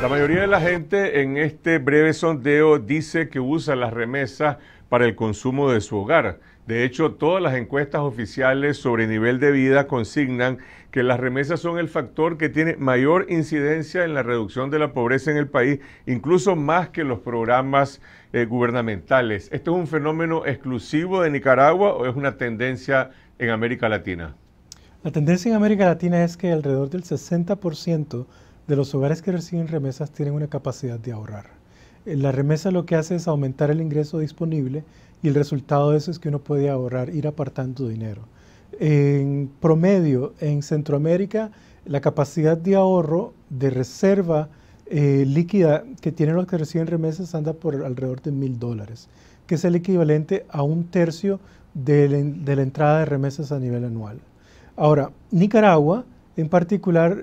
La mayoría de la gente en este breve sondeo dice que usa las remesas para el consumo de su hogar. De hecho, todas las encuestas oficiales sobre nivel de vida consignan que las remesas son el factor que tiene mayor incidencia en la reducción de la pobreza en el país, incluso más que los programas eh, gubernamentales. ¿Esto es un fenómeno exclusivo de Nicaragua o es una tendencia en América Latina? La tendencia en América Latina es que alrededor del 60% de los hogares que reciben remesas tienen una capacidad de ahorrar. Eh, la remesa lo que hace es aumentar el ingreso disponible y el resultado de eso es que uno puede ahorrar, ir apartando dinero. En promedio, en Centroamérica, la capacidad de ahorro de reserva eh, líquida que tienen los que reciben remesas anda por alrededor de mil dólares, que es el equivalente a un tercio de la entrada de remesas a nivel anual. Ahora, Nicaragua en particular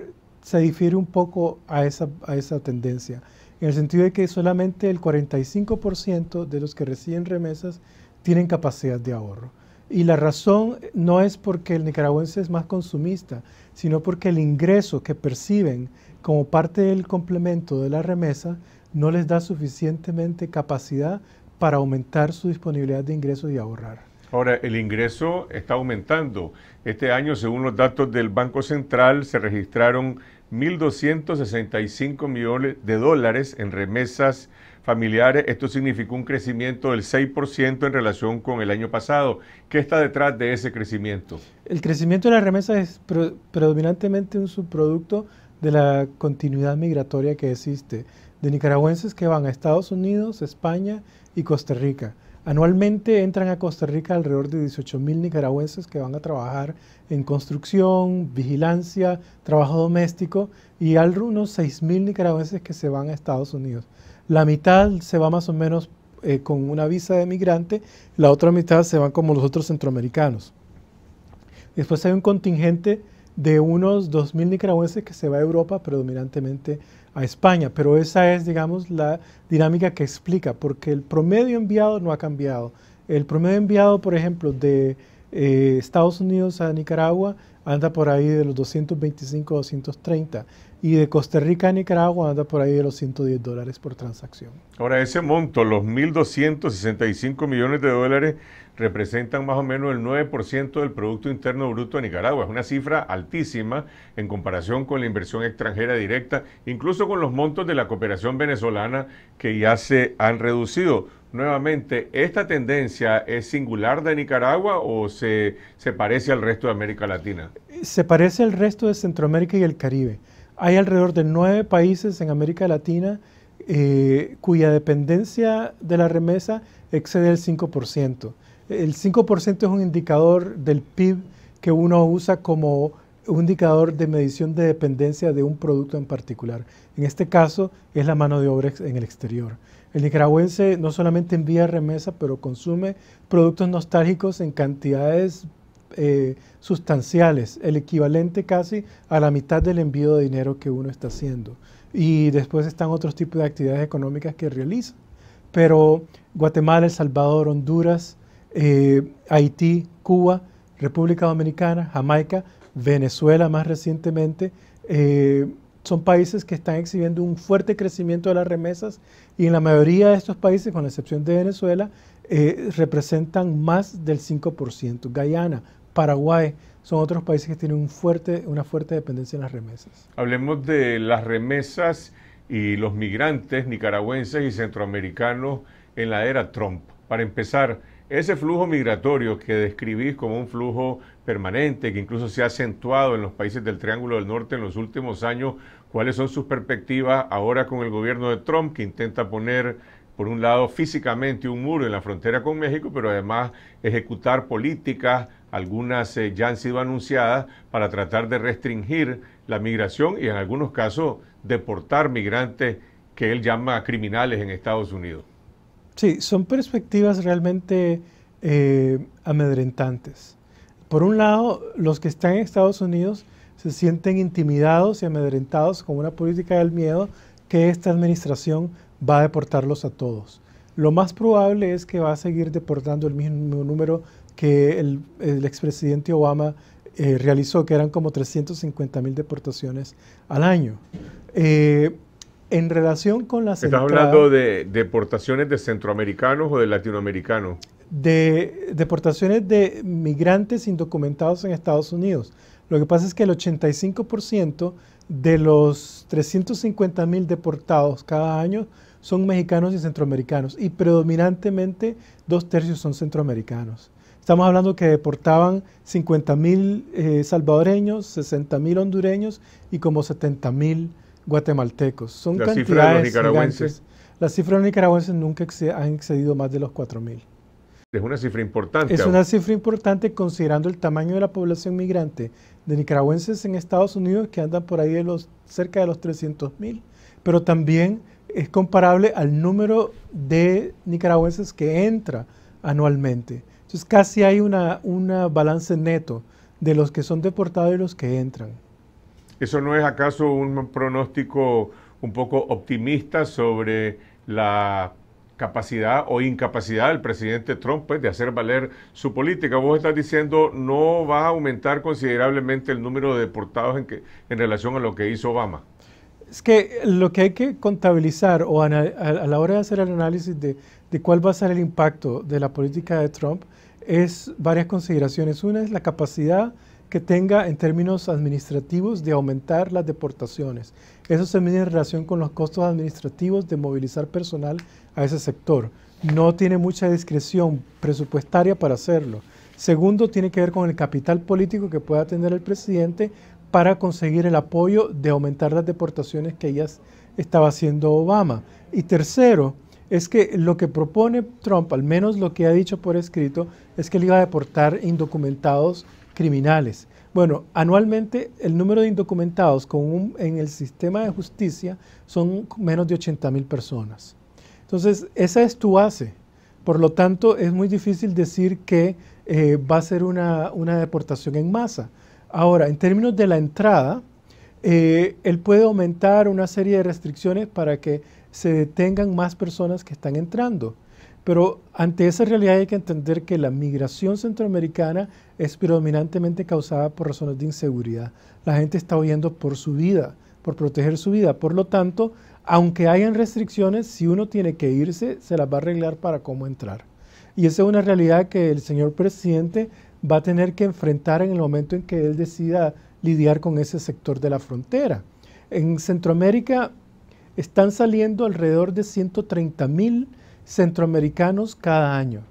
se difiere un poco a esa, esa tendencia, en el sentido de que solamente el 45% de los que reciben remesas tienen capacidad de ahorro. Y la razón no es porque el nicaragüense es más consumista, sino porque el ingreso que perciben como parte del complemento de la remesa no les da suficientemente capacidad para aumentar su disponibilidad de ingresos y ahorrar. Ahora, el ingreso está aumentando. Este año, según los datos del Banco Central, se registraron 1.265 millones de dólares en remesas familiares. Esto significó un crecimiento del 6% en relación con el año pasado. ¿Qué está detrás de ese crecimiento? El crecimiento de las remesas es predominantemente un subproducto de la continuidad migratoria que existe de nicaragüenses que van a Estados Unidos, España y Costa Rica. Anualmente entran a Costa Rica alrededor de 18.000 nicaragüenses que van a trabajar en construcción, vigilancia, trabajo doméstico y 6 6.000 nicaragüenses que se van a Estados Unidos. La mitad se va más o menos eh, con una visa de migrante, la otra mitad se van como los otros centroamericanos. Después hay un contingente de unos 2.000 nicaragüenses que se va a Europa, predominantemente a España, pero esa es, digamos, la dinámica que explica, porque el promedio enviado no ha cambiado. El promedio enviado, por ejemplo, de eh, Estados Unidos a Nicaragua anda por ahí de los 225 a 230 y de Costa Rica a Nicaragua anda por ahí de los 110 dólares por transacción. Ahora, ese monto, los 1.265 millones de dólares, representan más o menos el 9% del Producto Interno Bruto de Nicaragua. Es una cifra altísima en comparación con la inversión extranjera directa, incluso con los montos de la cooperación venezolana que ya se han reducido. Nuevamente, ¿esta tendencia es singular de Nicaragua o se, se parece al resto de América Latina? Se parece al resto de Centroamérica y el Caribe. Hay alrededor de nueve países en América Latina eh, cuya dependencia de la remesa excede el 5%. El 5% es un indicador del PIB que uno usa como un indicador de medición de dependencia de un producto en particular. En este caso es la mano de obra en el exterior. El nicaragüense no solamente envía remesas, pero consume productos nostálgicos en cantidades eh, sustanciales, el equivalente casi a la mitad del envío de dinero que uno está haciendo. Y después están otros tipos de actividades económicas que realiza. Pero Guatemala, El Salvador, Honduras, eh, Haití, Cuba, República Dominicana, Jamaica, Venezuela más recientemente. Eh, son países que están exhibiendo un fuerte crecimiento de las remesas y en la mayoría de estos países, con la excepción de Venezuela, eh, representan más del 5%. Guyana, Paraguay, son otros países que tienen una fuerte dependencia en las remesas. Hablemos de las remesas y los migrantes nicaragüenses y centroamericanos en la era Trump. Para empezar, ese flujo migratorio que describís como un flujo permanente, que incluso se ha acentuado en los países del Triángulo del Norte en los últimos años, ¿cuáles son sus perspectivas ahora con el gobierno de Trump, que intenta poner, por un lado, físicamente un muro en la frontera con México, pero además ejecutar políticas, algunas eh, ya han sido anunciadas, para tratar de restringir la migración y en algunos casos deportar migrantes que él llama criminales en Estados Unidos? Sí, son perspectivas realmente eh, amedrentantes. Por un lado, los que están en Estados Unidos se sienten intimidados y amedrentados con una política del miedo que esta administración va a deportarlos a todos. Lo más probable es que va a seguir deportando el mismo número que el, expresidente Obama eh, realizó, que eran como 350 mil deportaciones al año. Eh, en relación con las ¿Estás hablando de deportaciones de centroamericanos o de latinoamericanos? De deportaciones de migrantes indocumentados en Estados Unidos. Lo que pasa es que el 85% de los 350 mil deportados cada año son mexicanos y centroamericanos y predominantemente dos tercios son centroamericanos. Estamos hablando que deportaban 50 mil eh, salvadoreños, 60 mil hondureños y como 70 mil guatemaltecos. Son las de los nicaragüenses. Las cifras de nicaragüenses nunca han excedido más de los 4.000. Es una cifra importante. Es una cifra importante considerando el tamaño de la población migrante de nicaragüenses en Estados Unidos que andan por ahí de los, cerca de los 300.000, pero también es comparable al número de nicaragüenses que entra anualmente. Entonces casi hay una, una balance neto de los que son deportados y los que entran. ¿Eso no es acaso un pronóstico un poco optimista sobre la capacidad o incapacidad del presidente Trump pues, de hacer valer su política. Vos estás diciendo no va a aumentar considerablemente el número de deportados en, que, en relación a lo que hizo Obama. Es que lo que hay que contabilizar o a la hora de hacer el análisis de, de cuál va a ser el impacto de la política de Trump es varias consideraciones. Una es la capacidad que tenga en términos administrativos de aumentar las deportaciones. Eso se mide en relación con los costos administrativos de movilizar personal a ese sector. No tiene mucha discreción presupuestaria para hacerlo. Segundo, tiene que ver con el capital político que pueda tener el presidente para conseguir el apoyo de aumentar las deportaciones que ya estaba haciendo Obama. Y tercero, es que lo que propone Trump, al menos lo que ha dicho por escrito, es que él iba a deportar indocumentados criminales. Bueno, anualmente el número de indocumentados en el sistema de justicia son menos de 80 mil personas. Entonces, esa es tu base. Por lo tanto, es muy difícil decir que eh, va a ser una, deportación en masa. Ahora, en términos de la entrada, eh, él puede aumentar una serie de restricciones para que se detengan más personas que están entrando. Pero ante esa realidad hay que entender que la migración centroamericana es predominantemente causada por razones de inseguridad. La gente está huyendo por su vida, por proteger su vida. Por lo tanto, aunque hayan restricciones, si uno tiene que irse, se las va a arreglar para cómo entrar. Y esa es una realidad que el señor presidente va a tener que enfrentar en el momento en que él decida lidiar con ese sector de la frontera. En Centroamérica están saliendo alrededor de 130 mil centroamericanos cada año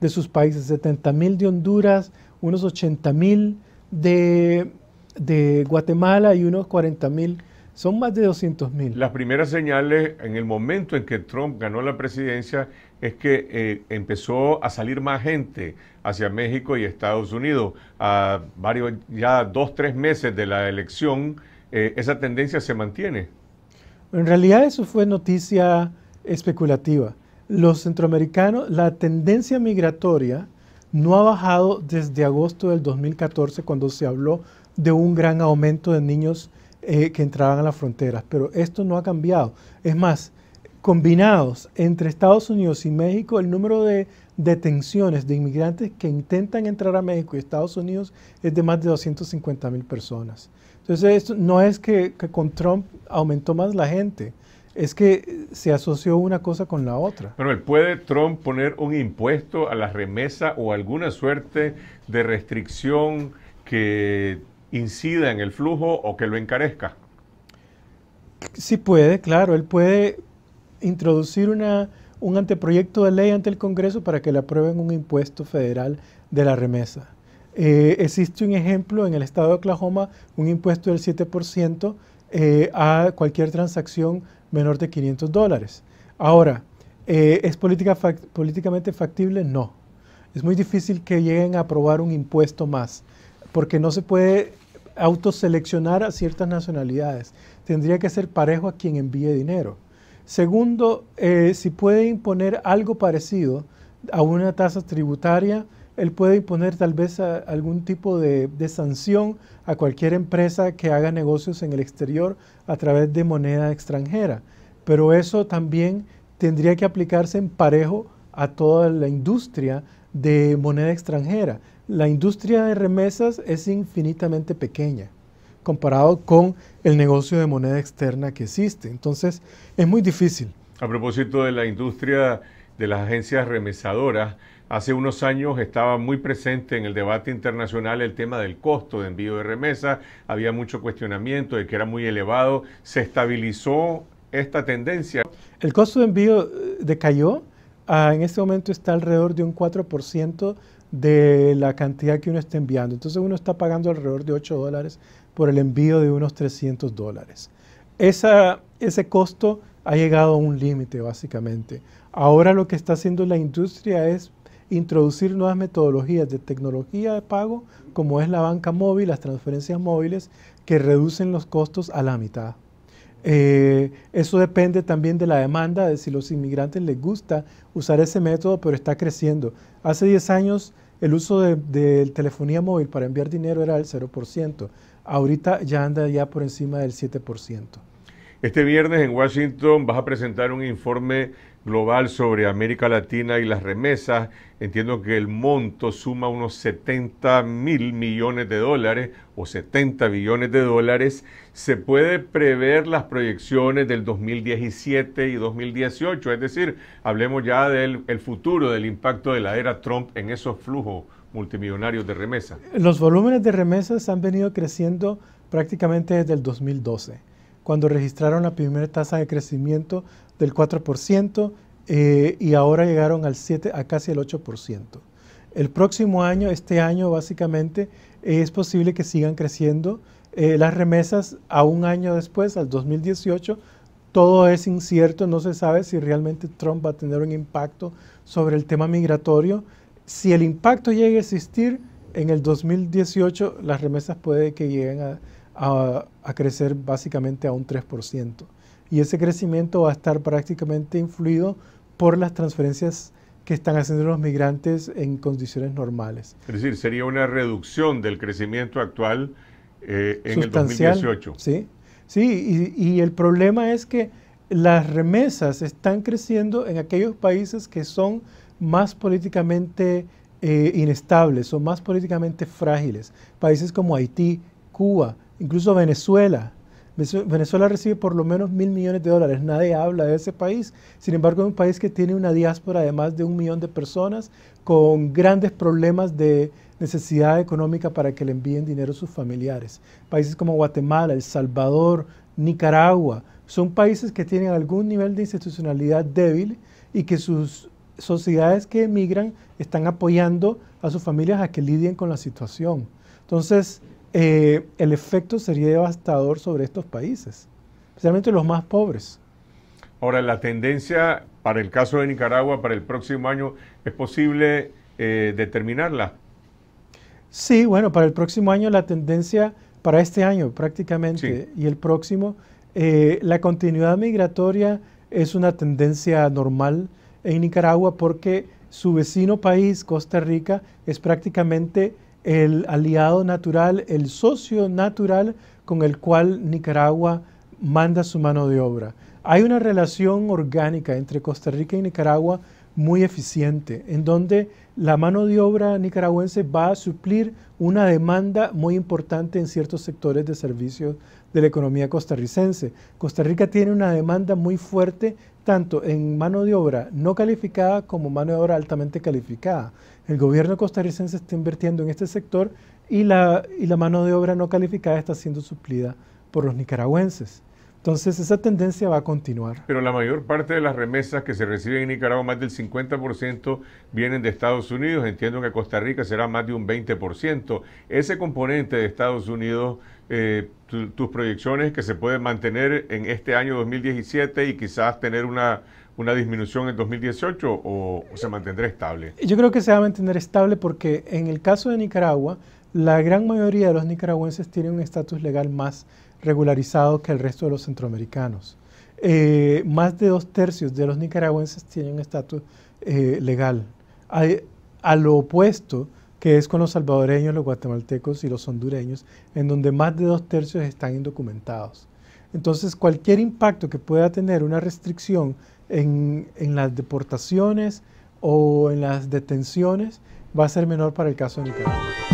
de sus países, mil de Honduras, unos 80.000 de, de Guatemala y unos mil Son más de mil Las primeras señales en el momento en que Trump ganó la presidencia es que eh, empezó a salir más gente hacia México y Estados Unidos. A varios, ya dos, tres meses de la elección, eh, esa tendencia se mantiene. En realidad eso fue noticia especulativa los centroamericanos, la tendencia migratoria no ha bajado desde agosto del 2014 cuando se habló de un gran aumento de niños eh, que entraban a las fronteras, pero esto no ha cambiado. Es más, combinados entre Estados Unidos y México, el número de detenciones de inmigrantes que intentan entrar a México y Estados Unidos es de más de 250 mil personas. Entonces, esto no es que, con Trump aumentó más la gente, es que se asoció una cosa con la otra. él ¿puede Trump poner un impuesto a la remesa o alguna suerte de restricción que incida en el flujo o que lo encarezca? Sí puede, claro, él puede introducir un anteproyecto de ley ante el Congreso para que le aprueben un impuesto federal de la remesa. Eh, existe un ejemplo en el estado de Oklahoma, un impuesto del 7% eh, a cualquier transacción menor de 500 dólares. Ahora, eh, ¿es políticamente factible? No. Es muy difícil que lleguen a aprobar un impuesto más, porque no se puede autoseleccionar a ciertas nacionalidades. Tendría que ser parejo a quien envíe dinero. Segundo, eh, si puede imponer algo parecido a una tasa tributaria él puede imponer tal vez algún tipo de, de, sanción a cualquier empresa que haga negocios en el exterior a través de moneda extranjera. Pero eso también tendría que aplicarse en parejo a toda la industria de moneda extranjera. La industria de remesas es infinitamente pequeña comparado con el negocio de moneda externa que existe. Entonces, es muy difícil. A propósito de la industria de las agencias remesadoras, Hace unos años estaba muy presente en el debate internacional el tema del costo de envío de remesas, había mucho cuestionamiento de que era muy elevado, se estabilizó esta tendencia. El costo de envío eh, decayó, ah, en este momento está alrededor de un 4% de la cantidad que uno está enviando. Entonces uno está pagando alrededor de 8 dólares por el envío de unos 300 dólares. Esa, ese costo ha llegado a un límite básicamente. Ahora lo que está haciendo la industria es introducir nuevas metodologías de tecnología de pago, como es la banca móvil, las transferencias móviles, que reducen los costos a la mitad. Eh, eso depende también de la demanda, de si los inmigrantes les gusta usar ese método, pero está creciendo. Hace 10 años el uso de, de telefonía móvil para enviar dinero era del 0%. Ahorita ya anda ya por encima del 7%. Este viernes en Washington vas a presentar un informe global sobre América Latina y las remesas. Entiendo que el monto suma unos 70 mil millones de dólares o 70 billones de dólares. Se puede prever las proyecciones del 2017 y 2018, es decir, hablemos ya del futuro, del impacto de la era Trump en esos flujos multimillonarios de remesas. Los volúmenes de remesas han venido creciendo prácticamente desde el 2012 cuando registraron la primera tasa de crecimiento del 4% eh, y ahora llegaron al 7, a casi el 8%. El próximo año, este año básicamente, es posible que sigan creciendo eh, las remesas a un año después, al 2018. Todo es incierto, no se sabe si realmente Trump va a tener un impacto sobre el tema migratorio. Si el impacto llega a existir, en el 2018 las remesas puede que lleguen a a, crecer básicamente a un 3%. Y ese crecimiento va a estar prácticamente influido por las transferencias que están haciendo los migrantes en condiciones normales. Es decir, sería una reducción del crecimiento actual eh, en el 2018. Sí, sí y, el problema es que las remesas están creciendo en aquellos países que son más políticamente eh, inestables, son más políticamente frágiles. Países como Haití, Cuba, incluso Venezuela. Venezuela recibe por lo menos mil millones de dólares. Nadie habla de ese país. Sin embargo, es un país que tiene una diáspora de más de un millón de personas con grandes problemas de necesidad económica para que le envíen dinero a sus familiares. Países como Guatemala, El Salvador, Nicaragua, son países que tienen algún nivel de institucionalidad débil y que sus sociedades que emigran están apoyando a sus familias a que lidien con la situación. Entonces, eh, el efecto sería devastador sobre estos países, especialmente los más pobres. Ahora, la tendencia para el caso de Nicaragua para el próximo año, ¿es posible eh, determinarla? Sí, bueno, para el próximo año la tendencia, para este año prácticamente, y el próximo, eh, la continuidad migratoria es una tendencia normal en Nicaragua porque su vecino país, Costa Rica, es prácticamente el aliado natural, el socio natural con el cual Nicaragua manda su mano de obra. Hay una relación orgánica entre Costa Rica y Nicaragua muy eficiente, en donde la mano de obra nicaragüense va a suplir una demanda muy importante en ciertos sectores de servicios de la economía costarricense. Costa Rica tiene una demanda muy fuerte tanto en mano de obra no calificada como mano de obra altamente calificada. El gobierno costarricense está invirtiendo en este sector y la, y la mano de obra no calificada está siendo suplida por los nicaragüenses. Entonces esa tendencia va a continuar. Pero la mayor parte de las remesas que se reciben en Nicaragua, más del 50%, vienen de Estados Unidos. Entiendo que Costa Rica será más de un 20%. Ese componente de Estados Unidos, eh, tus proyecciones que se puede mantener en este año 2017 y quizás tener una, una disminución en 2018 o, o se mantendrá estable. Yo creo que se va a mantener estable porque en el caso de Nicaragua, la gran mayoría de los nicaragüenses tienen un estatus legal más regularizado que el resto de los centroamericanos. Eh, más de dos tercios de los nicaragüenses tienen estatus eh, legal. A, lo opuesto que es con los salvadoreños, los guatemaltecos y los hondureños, en donde más de dos tercios están indocumentados. Entonces, cualquier impacto que pueda tener una restricción en, en las deportaciones o en las detenciones va a ser menor para el caso de Nicaragua.